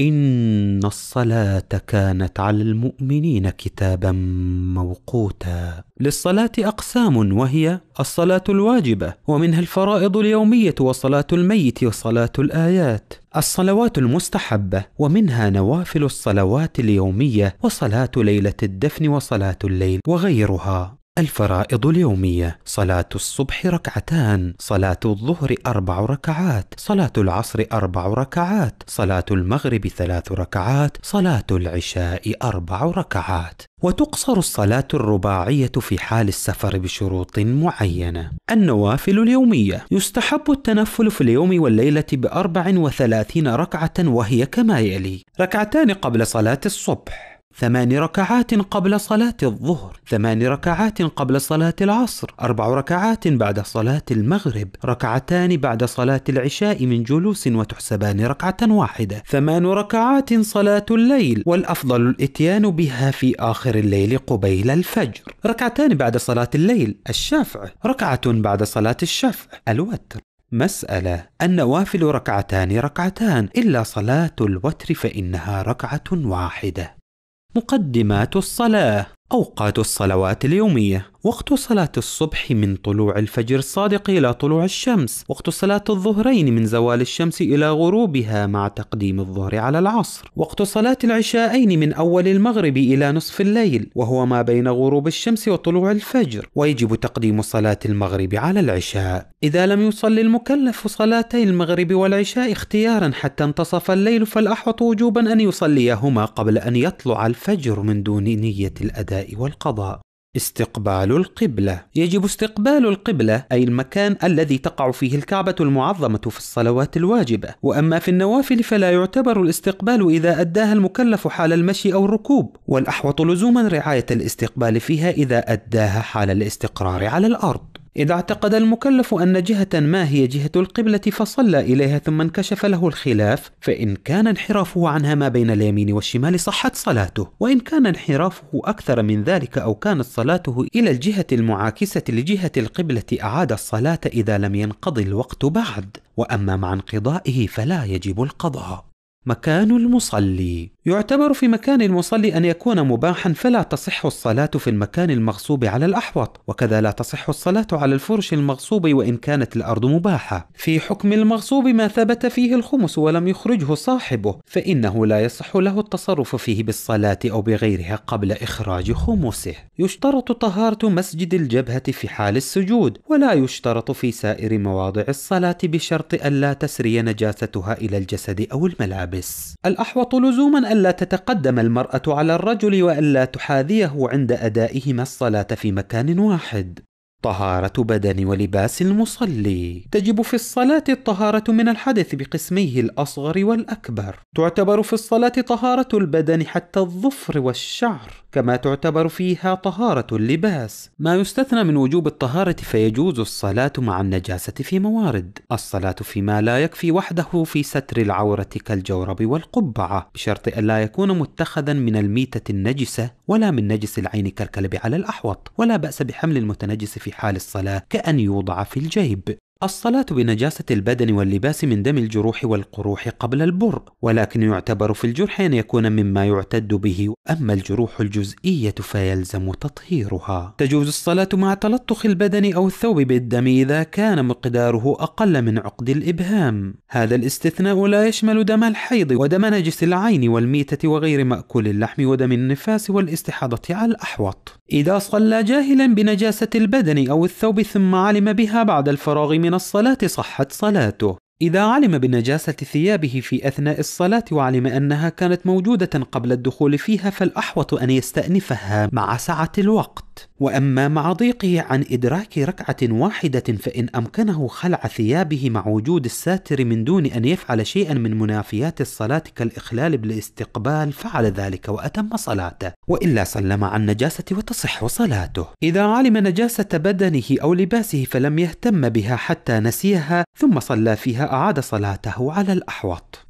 ان الصلاه كانت على المؤمنين كتابا موقوتا للصلاه اقسام وهي الصلاه الواجبه ومنها الفرائض اليوميه وصلاه الميت وصلاه الايات الصلوات المستحبه ومنها نوافل الصلوات اليوميه وصلاه ليله الدفن وصلاه الليل وغيرها الفرائض اليومية صلاة الصبح ركعتان صلاة الظهر أربع ركعات صلاة العصر أربع ركعات صلاة المغرب ثلاث ركعات صلاة العشاء أربع ركعات وتقصر الصلاة الرباعية في حال السفر بشروط معينة. النوافل اليومية يستحب التنفل في اليوم والليلة بأربع وثلاثين ركعة وهي كما يلي: ركعتان قبل صلاة الصبح، ثمان ركعات قبل صلاة الظهر ثمان ركعات قبل صلاة العصر أربع ركعات بعد صلاة المغرب ركعتان بعد صلاة العشاء من جلوس وتحسبان ركعة واحدة ثمان ركعات صلاة الليل والأفضل الإتيان بها في آخر الليل قبيل الفجر ركعتان بعد صلاة الليل الشافع ركعة بعد صلاة الشفع الوتر مسألة النوافل ركعتان ركعتان إلا صلاة الوتر فإنها ركعة واحدة مقدمات الصلاه أوقات الصلوات اليومية وقت صلاة الصبح من طلوع الفجر الصادق إلى طلوع الشمس وقت صلاة الظهرين من زوال الشمس إلى غروبها مع تقديم الظهر على العصر وقت صلاة العشاءين من أول المغرب إلى نصف الليل وهو ما بين غروب الشمس وطلوع الفجر ويجب تقديم صلاة المغرب على العشاء إذا لم يصلي المكلف صلاتي المغرب والعشاء اختيارا حتى انتصف الليل فالأحوط وجوبا أن يصليهما قبل أن يطلع الفجر من دون نية الأداء والقضاء استقبال القبلة يجب استقبال القبلة أي المكان الذي تقع فيه الكعبة المعظمة في الصلوات الواجبة وأما في النوافل فلا يعتبر الاستقبال إذا أداها المكلف حال المشي أو الركوب والأحوط لزوما رعاية الاستقبال فيها إذا أداها حال الاستقرار على الأرض إذا اعتقد المكلف أن جهة ما هي جهة القبلة فصلى إليها ثم انكشف له الخلاف فإن كان انحرافه عنها ما بين اليمين والشمال صحت صلاته وإن كان انحرافه أكثر من ذلك أو كانت صلاته إلى الجهة المعاكسة لجهة القبلة أعاد الصلاة إذا لم ينقضي الوقت بعد وأما مع انقضائه فلا يجب القضاء مكان المصلي يعتبر في مكان المصلي أن يكون مباحا فلا تصح الصلاة في المكان المغصوب على الأحوط وكذا لا تصح الصلاة على الفرش المغصوب وإن كانت الأرض مباحة في حكم المغصوب ما ثبت فيه الخمس ولم يخرجه صاحبه فإنه لا يصح له التصرف فيه بالصلاة أو بغيرها قبل إخراج خمسه يشترط طهارة مسجد الجبهة في حال السجود ولا يشترط في سائر مواضع الصلاة بشرط ألا تسري نجاستها إلى الجسد أو الملابس الملابس الأحوط لزوما ألا تتقدم المرأة على الرجل وألا تحاذيه عند أدائهما الصلاة في مكان واحد طهارة بدن ولباس المصلي تجب في الصلاة الطهارة من الحدث بقسميه الأصغر والأكبر تعتبر في الصلاة طهارة البدن حتى الظفر والشعر كما تعتبر فيها طهارة اللباس ما يستثنى من وجوب الطهارة فيجوز الصلاة مع النجاسة في موارد الصلاة فيما لا يكفي وحده في ستر العورة كالجورب والقبعة بشرط أن لا يكون متخذا من الميتة النجسة ولا من نجس العين كالكلب على الأحوط ولا بأس بحمل المتنجس في حال الصلاة كأن يوضع في الجيب الصلاة بنجاسة البدن واللباس من دم الجروح والقروح قبل البر، ولكن يعتبر في الجرح أن يكون مما يعتد به، أما الجروح الجزئية فيلزم تطهيرها. تجوز الصلاة مع تلطخ البدن أو الثوب بالدم إذا كان مقداره أقل من عقد الإبهام. هذا الاستثناء لا يشمل دم الحيض ودم نجس العين والميتة وغير مأكول اللحم ودم النفاس والاستحاضة على الأحوط. إذا صلى جاهلا بنجاسة البدن أو الثوب ثم علم بها بعد الفراغ من الصلاة صحت صلاته إذا علم بنجاسة ثيابه في أثناء الصلاة وعلم أنها كانت موجودة قبل الدخول فيها فالأحوط أن يستأنفها مع سعة الوقت، وأما مع ضيقه عن إدراك ركعة واحدة فإن أمكنه خلع ثيابه مع وجود الساتر من دون أن يفعل شيئا من منافيات الصلاة كالإخلال بالاستقبال فعل ذلك وأتم صلاته، وإلا سلم عن النجاسة وتصح صلاته. إذا علم نجاسة بدنه أو لباسه فلم يهتم بها حتى نسيها ثم صلى فيها أعاد صلاته على الأحوط